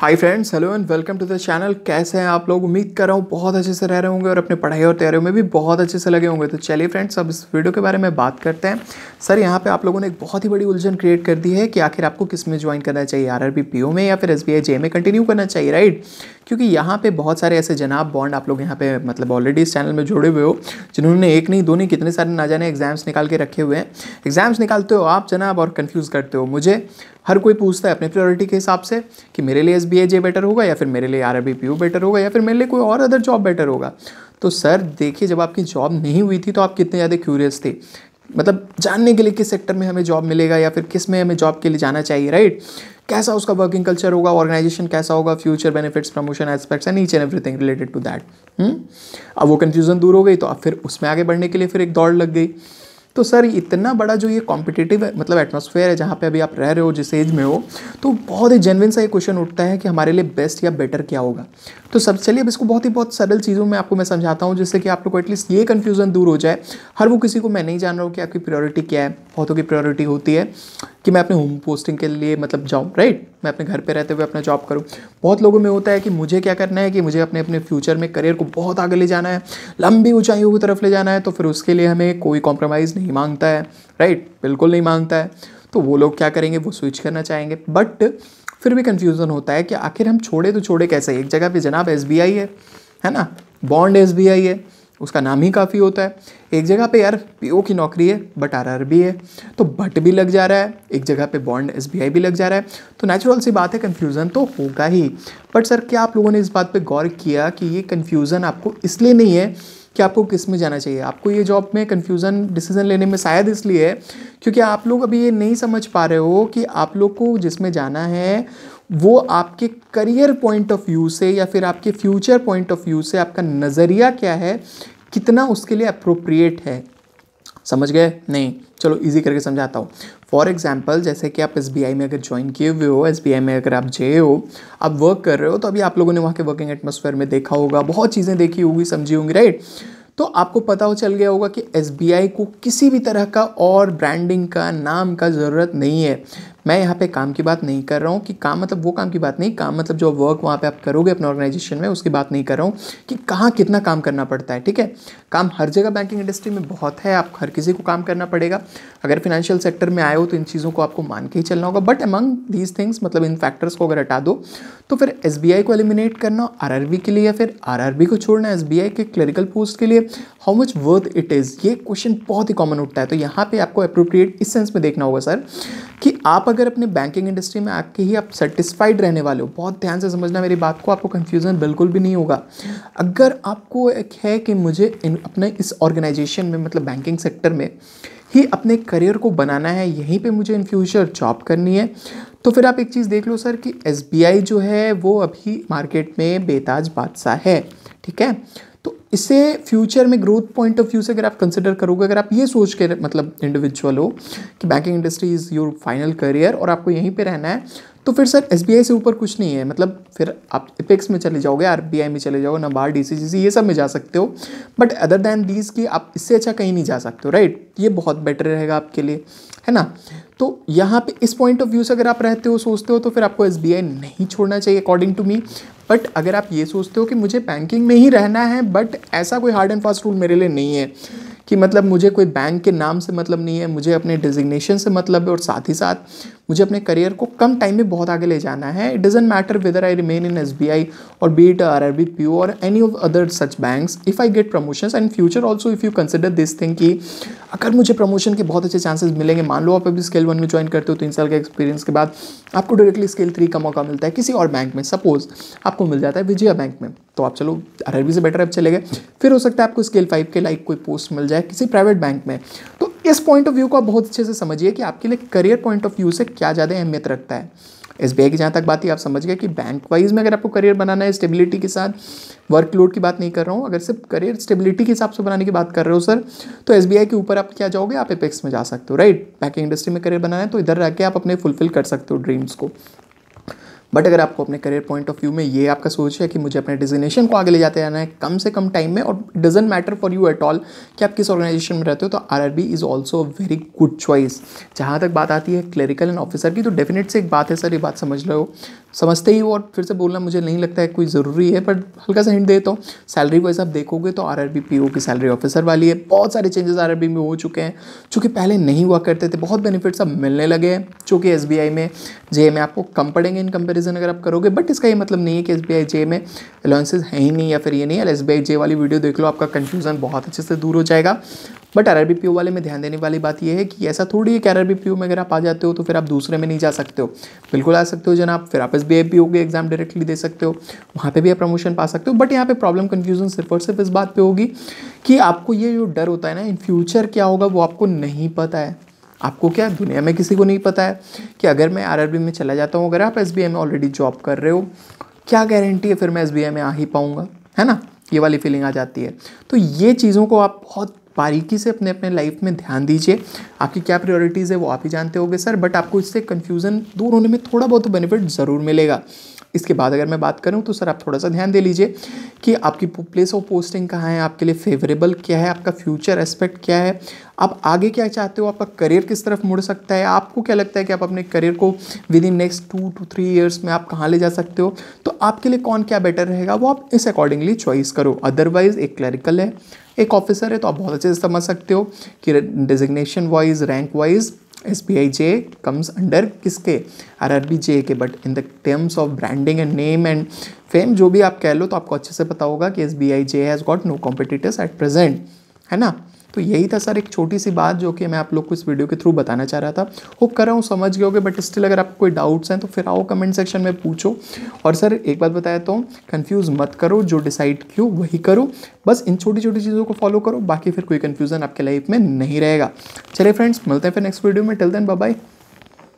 hi friends hello and welcome to the channel कैसे हैं आप लोग उम्मीद कर रहा हूँ बहुत अच्छे से रह रहे होंगे और अपने पढ़ाई और तैयारियों में भी बहुत अच्छे से लगे होंगे तो चलिए फ्रेंड्स अब इस वीडियो के बारे में बात करते हैं सर यहाँ पे आप लोगों ने एक बहुत ही बड़ी उलझन क्रिएट कर दी है कि आखिर आपको किस में ज्वाइन करना चाहिए आर आर में या फिर एस बी में कंटिन्यू करना चाहिए राइट क्योंकि यहाँ पे बहुत सारे ऐसे जनाब बॉन्ड आप लोग यहाँ पे मतलब ऑलरेडी इस चैनल में जुड़े हुए हो जिन्होंने एक नहीं दो नहीं कितने सारे ना जाने एग्जाम्स निकाल के रखे हुए हैं एग्जाम्स निकालते हो आप जनाब और कन्फ्यूज़ करते हो मुझे हर कोई पूछता है अपने प्रायोरिटी के हिसाब से कि मेरे लिए एस बी जे बेटर होगा या फिर मेरे लिए R B P U better होगा या फिर मेरे लिए कोई और अदर जॉब बेटर होगा तो सर देखिए जब आपकी जॉब नहीं हुई थी तो आप कितने ज़्यादा क्यूरियस थे मतलब जानने के लिए किस सेक्टर में हमें जॉब मिलेगा या फिर किस में हमें जॉब के लिए जाना चाहिए राइट कैसा उसका वर्किंग कल्चर होगा ऑर्गेनाइजेशन कैसा होगा future benefits promotion aspects and each and everything related to that अब वो कन्फ्यूज़न दूर हो गई तो अब फिर उसमें आगे बढ़ने के लिए फिर एक दौड़ लग गई तो सर इतना बड़ा जो ये कॉम्पिटेटिव मतलब एटमोसफेयर है जहाँ पे अभी आप रह रहे हो जिस एज में हो तो बहुत ही जेनविन सा ये क्वेश्चन उठता है कि हमारे लिए बेस्ट या बेटर क्या होगा तो सब चलिए अब इसको बहुत ही बहुत सरल चीज़ों में आपको मैं समझाता हूँ जिससे कि आप लोग को एटलीस्ट ये कन्फ्यूज़न दूर हो जाए हर वो किसी को मैं नहीं जान रहा हूँ कि आपकी प्रायोरिटी क्या है बहुतों की प्रायोरिटी होती है कि मैं अपने होम पोस्टिंग के लिए मतलब जाऊँ राइट मैं अपने घर पे रहते हुए अपना जॉब करूँ बहुत लोगों में होता है कि मुझे क्या करना है कि मुझे अपने अपने फ्यूचर में करियर को बहुत आगे ले जाना है लंबी ऊँचाइयों की तरफ ले जाना है तो फिर उसके लिए हमें कोई कॉम्प्रोमाइज़ नहीं मांगता है राइट बिल्कुल नहीं मांगता है तो वो लोग क्या करेंगे वो स्विच करना चाहेंगे बट फिर भी कन्फ्यूज़न होता है कि आखिर हम छोड़े तो छोड़े कैसे एक जगह पर जनाब एस है है ना बॉन्ड एस है उसका नाम ही काफ़ी होता है एक जगह पे यार पी की नौकरी है बट आर भी है तो बट भी लग जा रहा है एक जगह पे बॉन्ड एस भी लग जा रहा है तो नेचुरल सी बात है कन्फ्यूज़न तो होगा ही बट सर क्या आप लोगों ने इस बात पे गौर किया कि ये कन्फ्यूज़न आपको इसलिए नहीं है कि आपको किस में जाना चाहिए आपको ये जॉब में कन्फ्यूज़न डिसीजन लेने में शायद इसलिए है क्योंकि आप लोग अभी ये नहीं समझ पा रहे हो कि आप लोग को जिसमें जाना है वो आपके करियर पॉइंट ऑफ व्यू से या फिर आपके फ्यूचर पॉइंट ऑफ व्यू से आपका नज़रिया क्या है कितना उसके लिए अप्रोप्रिएट है समझ गए नहीं चलो इजी करके समझाता हूँ फॉर एग्जाम्पल जैसे कि आप एस में अगर ज्वाइन किए हुए हो एस में अगर आप जे हो आप वर्क कर रहे हो तो अभी आप लोगों ने वहाँ के वर्किंग एटमोसफेयर में देखा होगा बहुत चीज़ें देखी होगी समझी होंगी राइट तो आपको पता हो चल गया होगा कि एस को किसी भी तरह का और ब्रांडिंग का नाम का ज़रूरत नहीं है मैं यहाँ पे काम की बात नहीं कर रहा हूँ कि काम मतलब वो काम की बात नहीं काम मतलब जो वर्क वहाँ पे आप करोगे अपने ऑर्गेनाइजेशन में उसकी बात नहीं कर रहा हूँ कि कहाँ कितना काम करना पड़ता है ठीक है काम हर जगह बैंकिंग इंडस्ट्री में बहुत है आप हर किसी को काम करना पड़ेगा अगर फाइनेंशियल सेक्टर में आए हो तो इन चीज़ों को आपको मान के ही चलना होगा बट अमंग दीज थिंग्स मतलब इन फैक्टर्स को अगर हटा दो तो फिर एस को एलिमिनेट करना आर आर के लिए या फिर आर को छोड़ना एस के क्लरिकल पोस्ट के लिए how much worth it is ये क्वेश्चन बहुत ही कॉमन उठता है तो यहाँ पे आपको अप्रोप्रिएट इस सेंस में देखना होगा सर कि आप अगर अपने बैंकिंग इंडस्ट्री में आके ही आप सेटिस्फाइड रहने वाले हो बहुत ध्यान से समझना मेरी बात को आपको कन्फ्यूज़न बिल्कुल भी नहीं होगा अगर आपको एक है कि मुझे इन अपने इस ऑर्गेनाइजेशन में मतलब बैंकिंग सेक्टर में ही अपने करियर को बनाना है यहीं पे मुझे इन फ्यूचर जॉब करनी है तो फिर आप एक चीज़ देख लो सर कि एस जो है वो अभी मार्केट में बेताज बादशाह है ठीक है इसे फ्यूचर में ग्रोथ पॉइंट ऑफ व्यू से अगर आप कंसिडर करोगे अगर आप ये सोच के मतलब इंडिविजुअल हो कि banking industry is your final career और आपको यहीं पे रहना है तो फिर सर एस से ऊपर कुछ नहीं है मतलब फिर आप इपेक्स में चले जाओगे आर में चले जाओगे ना नबार्ड डी सी ये सब में जा सकते हो बट अदर दैन दीज की आप इससे अच्छा कहीं नहीं जा सकते हो राइट ये बहुत बेटर रहेगा आपके लिए है ना तो यहाँ पे इस पॉइंट ऑफ व्यू से अगर आप रहते हो सोचते हो तो फिर आपको एस नहीं छोड़ना चाहिए अकॉर्डिंग टू मी बट अगर आप ये सोचते हो कि मुझे बैंकिंग में ही रहना है बट ऐसा कोई हार्ड एंड फास्ट रूल मेरे लिए नहीं है कि मतलब मुझे कोई बैंक के नाम से मतलब नहीं है मुझे अपने डिजिग्नेशन से मतलब है और साथ ही साथ मुझे अपने करियर को कम टाइम में बहुत आगे ले जाना है it doesn't matter whether I remain in S B I और B it R R B P और any of other such banks if I get promotions and future also if you consider this thing कि अगर मुझे promotion के बहुत अच्छे chances मिलेंगे मान लो आप अभी स्केल वन में ज्वाइन करते हो तीन साल के एक्सपीरियंस के बाद आपको डायरेक्टली स्केल थ्री का मौका मिलता है किसी और बैंक में सपोज आपको मिल जाता है विजया बैंक में तो आप चलो आर से बेटर आप चले गए फिर हो सकता है आपको स्केल फाइव के लाइक कोई पोस्ट मिल जाए किसी प्राइवेट बैंक में इस पॉइंट ऑफ व्यू को आप बहुत अच्छे से समझिए कि आपके लिए करियर पॉइंट ऑफ व्यू से क्या ज़्यादा अहमियत रखता है एस बी की जहाँ तक बात है आप समझ गए कि बैंक वाइज में अगर आपको करियर बनाना है स्टेबिलिटी के साथ वर्कलोड की बात नहीं कर रहा हूँ अगर सिर्फ करियर स्टेबिलिटी के हिसाब से बनाने की बात कर रहे हो सर तो एस के ऊपर आप क्या जाओगे आप एपेक्स में जा सकते हो राइट बैंकिंग इंडस्ट्री में करियर बनाना है तो इधर रह के आप अपने फुलफिल कर सकते हो ड्रीम्स को बट अगर आपको अपने करियर पॉइंट ऑफ व्यू में ये आपका सोच है कि मुझे अपने डिजिनेशन को आगे ले जाते जाना है कम से कम टाइम में और doesn't matter for you at all कि आप किस ऑर्गेनाइजेशन में रहते हो तो R is also very good choice जहाँ तक बात आती है क्लरिकल एंड ऑफिसर की तो डेफिनेट से एक बात है सर ये बात समझ लो समझते ही हो और फिर से बोलना मुझे नहीं लगता है कोई ज़रूरी है बट हल्का सा हिंट देता हूँ सैलरी वाइज आप देखोगे तो आर पीओ की सैलरी ऑफिसर वाली है बहुत सारे चेंजेस आर में हो चुके हैं चूंकि पहले नहीं हुआ करते थे बहुत बेनिफिट्स अब मिलने लगे हैं जो एस में जे में आपको कम पड़ेंगे इन कंपेरिजन अगर आप करोगे बट इसका ये मतलब नहीं है कि एस बी आई में अलाउंसेज है ही नहीं या फिर ये नहीं एस बी जे वाली वीडियो देख लो आपका कन्फ्यूज़न बहुत अच्छे से दूर हो जाएगा बट आर वाले में ध्यान देने वाली बात यह है कि ऐसा थोड़ी है कि आर में अगर आप आ जाते हो तो फिर आप दूसरे में नहीं जा सकते हो बिल्कुल आ सकते हो जनाब फिर आप एस बी हो गए एग्जाम डायरेक्टली दे सकते हो वहाँ पर भी आप प्रमोशन पा सकते हो बट यहाँ पर प्रॉब्लम कन्फ्यूजन सिर्फ और सिर्फ इस बात पर होगी कि आपको ये जो डर होता है ना इन फ्यूचर क्या होगा वो आपको नहीं पता है आपको क्या दुनिया में किसी को नहीं पता है कि अगर मैं आर में चला जाता हूँ अगर आप एस में ऑलरेडी जॉब कर रहे हो क्या गारंटी है फिर मैं एस में आ ही पाऊँगा है ना ये वाली फीलिंग आ जाती है तो ये चीज़ों को आप बहुत बारीकी से अपने अपने लाइफ में ध्यान दीजिए आपकी क्या प्रायोरिटीज़ है वो आप ही जानते होंगे सर बट आपको इससे कन्फ्यूज़न दूर होने में थोड़ा बहुत बेनिफिट ज़रूर मिलेगा इसके बाद अगर मैं बात करूँ तो सर आप थोड़ा सा ध्यान दे लीजिए कि आपकी प्लेस ऑफ पोस्टिंग कहाँ है आपके लिए फेवरेबल क्या है आपका फ्यूचर एस्पेक्ट क्या है आप आगे क्या चाहते हो आपका करियर किस तरफ मुड़ सकता है आपको क्या लगता है कि आप अपने करियर को within next two to three years में आप कहाँ ले जा सकते हो तो आपके लिए कौन क्या बेटर रहेगा वो आप इस अकॉर्डिंगली चॉइस करो अदरवाइज़ एक क्लरिकल है एक ऑफिसर है तो आप बहुत अच्छे से समझ सकते हो कि designation wise rank wise S P I J comes under किसके आर आर बी जे के but in the terms of branding and name and fame जो भी आप कह लो तो आपको अच्छे से पता होगा कि S B I J has got no competitors at present है ना तो यही था सर एक छोटी सी बात जो कि मैं आप लोग को इस वीडियो के थ्रू बताना चाह रहा था होप कर रहा हूँ समझ गए होगे बट स्टिल अगर आपको कोई डाउट्स हैं तो फिर आओ कमेंट सेक्शन में पूछो और सर एक बात बताया तो कन्फ्यूज़ मत करो जो डिसाइड क्यों वही करो बस इन छोटी छोटी चीज़ों को फॉलो करो बाकी फिर कोई कन्फ्यूज़न आपके लाइफ में नहीं रहेगा चलिए फ्रेंड्स मिलते हैं फिर नेक्स्ट वीडियो में टिल देन बाय